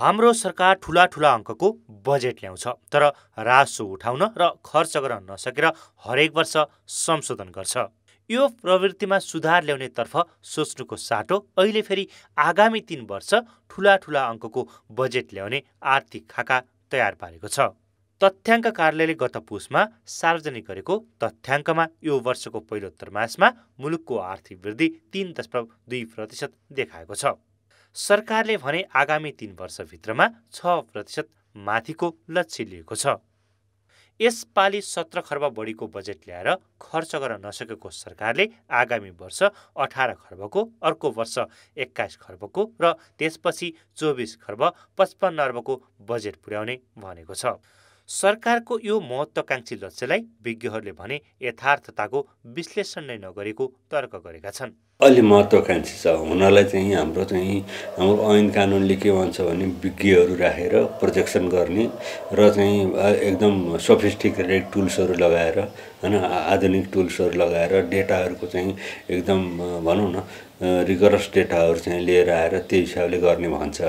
हाम्रो सरकार ठुला ठुला अङ्कको बजेट ल्याउँछ तर राजस्व उठाउन र खर्च गर्न नसकेर हरेक वर्ष संशोधन गर्छ यो प्रवृत्तिमा सुधार ल्याउनेतर्फ सोच्नुको साटो अहिले फेरि आगामी तीन वर्ष ठुला ठुला अङ्कको बजेट ल्याउने आर्थिक खाका तयार पारेको छ तथ्याङ्क कार्यालयले गत पुसमा सार्वजनिक गरेको तथ्याङ्कमा यो वर्षको पहिलो त्रमासमा मुलुकको आर्थिक वृद्धि तीन दशमलव दुई प्रतिशत देखाएको छ सरकारले भने आगामी तीन वर्षभित्रमा छ प्रतिशत माथिको लक्ष्य लिएको छ यसपालि सत्र खर्ब बढीको बजेट ल्याएर खर्च गर्न नसकेको सरकारले आगामी वर्ष अठार खर्बको अर्को वर्ष एक्काइस खर्बको र त्यसपछि चौबिस खर्ब पचपन्न अर्बको बजेट पुर्याउने भनेको छ सरकारको यो महत्वाकांक्षी लक्ष्यलाई विज्ञहरूले भने यथार्थताको विश्लेषण नै नगरेको तर्क गरेका छन् अलि महत्त्वकांक्षी छ हुनलाई चाहिँ हाम्रो चाहिँ हाम्रो ऐन कानुनले के भन्छ भने विज्ञहरू राखेर प्रोजेक्सन गर्ने र चाहिँ एकदम सोफिस्टिकेटेड टुल्सहरू लगाएर होइन आधुनिक टुल्सहरू लगाएर डेटाहरूको चाहिँ एकदम भनौँ न रिगरस डेटाहरू चाहिँ लिएर आएर त्यही हिसाबले गर्ने भन्छ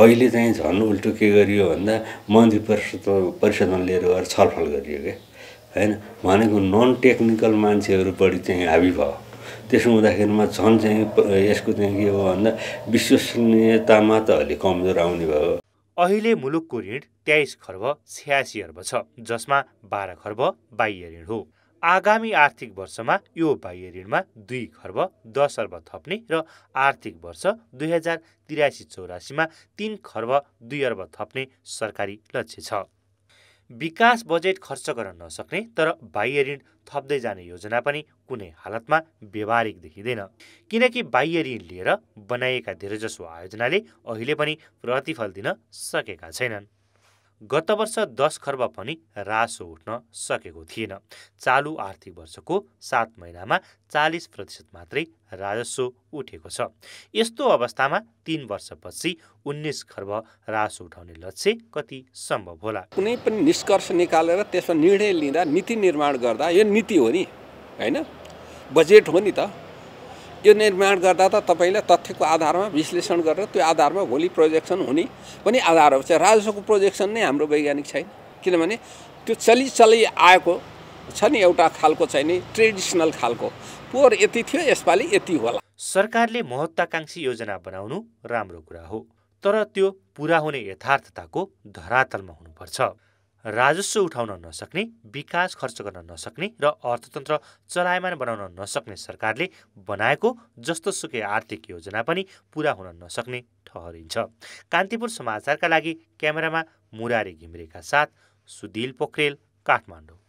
अहिले चाहिँ झन् उल्टो के गरियो भन्दा मन्त्री परिषद परिषदमा लिएर गएर छलफल गरियो क्या होइन भनेको नन टेक्निकल मान्छेहरू बढी चाहिँ हाबी भयो त्यसो हुँदाखेरिमा झन् चाहिँ यसको चाहिँ के हो भन्दा विश्वसनीयतामा त अलि कमजोर आउने भयो अहिले मुलुकको ऋण तेइस खर्ब छ्यासी अर्ब छ जसमा बाह्र खर्ब बाह्य ऋण हो आगामी आर्थिक वर्षमा यो बाह्य ऋणमा दुई खर्ब दस अर्ब थप्ने र आर्थिक वर्ष दुई हजार तिरासी चौरासीमा तिन खर्ब दुई अर्ब थप्ने सरकारी लक्ष्य छ विकास बजेट खर्च गर्न नसक्ने तर बाह्य ऋण थप्दै जाने योजना पनि कुनै हालतमा व्यवहारिक देखिँदैन किनकि बाह्य ऋण लिएर बनाइएका धेरैजसो आयोजनाले अहिले पनि प्रतिफल दिन सकेका छैनन् गत वर्ष दस खर्ब पनि रासो उठ्न सकेको थिएन चालु आर्थिक वर्षको सात महिनामा चालिस प्रतिशत मात्रै राजस्व उठेको छ यस्तो अवस्थामा तिन वर्षपछि उन्नाइस खर्ब रासो उठाउने लक्ष्य कति सम्भव होला कुनै पनि निष्कर्ष निकालेर त्यसमा निर्णय लिँदा नीति निर्माण गर्दा यो नीति हो नि होइन बजेट हो नि त यो निर्माण गर्दा त तपाईँले तथ्यको आधारमा विश्लेषण गरेर त्यो आधारमा भोलि प्रोजेक्सन हुने पनि आधारहरू छ राजस्वको प्रोजेक्सन नै हाम्रो वैज्ञानिक छैन किनभने त्यो चलि चलि आएको छ नि एउटा खालको चाहिँ नि ट्रेडिसनल खालको पोहोर यति थियो यसपालि यति होला सरकारले महत्वाकांक्षी योजना बनाउनु राम्रो कुरा हो तर त्यो पुरा हुने यथार्थताको धरातलमा हुनुपर्छ राजस्व उठाउन नसक्ने विकास खर्च गर्न नसक्ने र अर्थतन्त्र चलायमान बनाउन नसक्ने सरकारले बनाएको जस्तो सुकै आर्थिक योजना पनि पुरा हुन नसक्ने ठहरिन्छ कान्तिपुर समाचारका लागि क्यामेरामा मुरारी घिमिरेका साथ सुदिल पोखरेल काठमाडौँ